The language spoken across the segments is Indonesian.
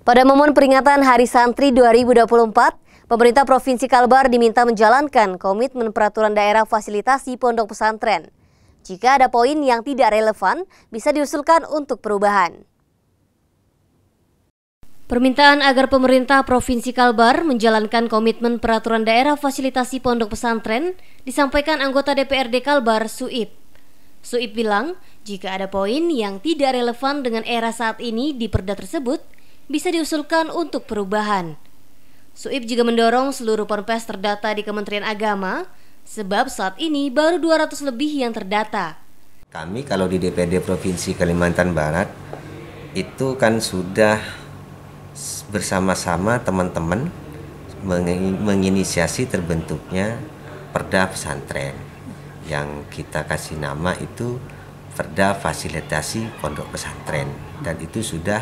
Pada momen peringatan Hari Santri 2024, pemerintah Provinsi Kalbar diminta menjalankan komitmen peraturan daerah fasilitasi pondok pesantren. Jika ada poin yang tidak relevan, bisa diusulkan untuk perubahan. Permintaan agar pemerintah Provinsi Kalbar menjalankan komitmen peraturan daerah fasilitasi pondok pesantren disampaikan anggota DPRD Kalbar Suib. Suib bilang, jika ada poin yang tidak relevan dengan era saat ini di perda tersebut, bisa diusulkan untuk perubahan. Suib juga mendorong seluruh ponpes terdata di Kementerian Agama sebab saat ini baru 200 lebih yang terdata. Kami kalau di DPD Provinsi Kalimantan Barat itu kan sudah bersama-sama teman-teman menginisiasi terbentuknya perda pesantren yang kita kasih nama itu perda fasilitasi pondok pesantren dan itu sudah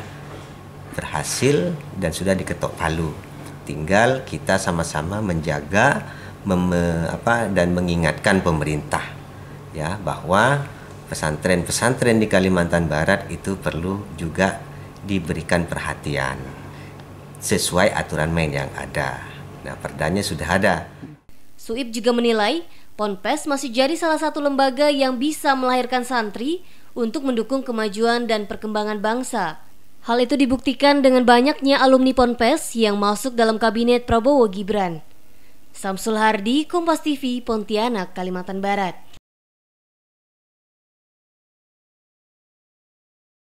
berhasil dan sudah diketok palu. Tinggal kita sama-sama menjaga mem, apa, dan mengingatkan pemerintah ya bahwa pesantren-pesantren di Kalimantan Barat itu perlu juga diberikan perhatian sesuai aturan main yang ada. Nah, perdanya sudah ada. Suib juga menilai Ponpes masih jadi salah satu lembaga yang bisa melahirkan santri untuk mendukung kemajuan dan perkembangan bangsa Hal itu dibuktikan dengan banyaknya alumni Ponpes yang masuk dalam kabinet Prabowo Gibran. Samsul Hardi, Kompas TV, Pontianak, Kalimantan Barat.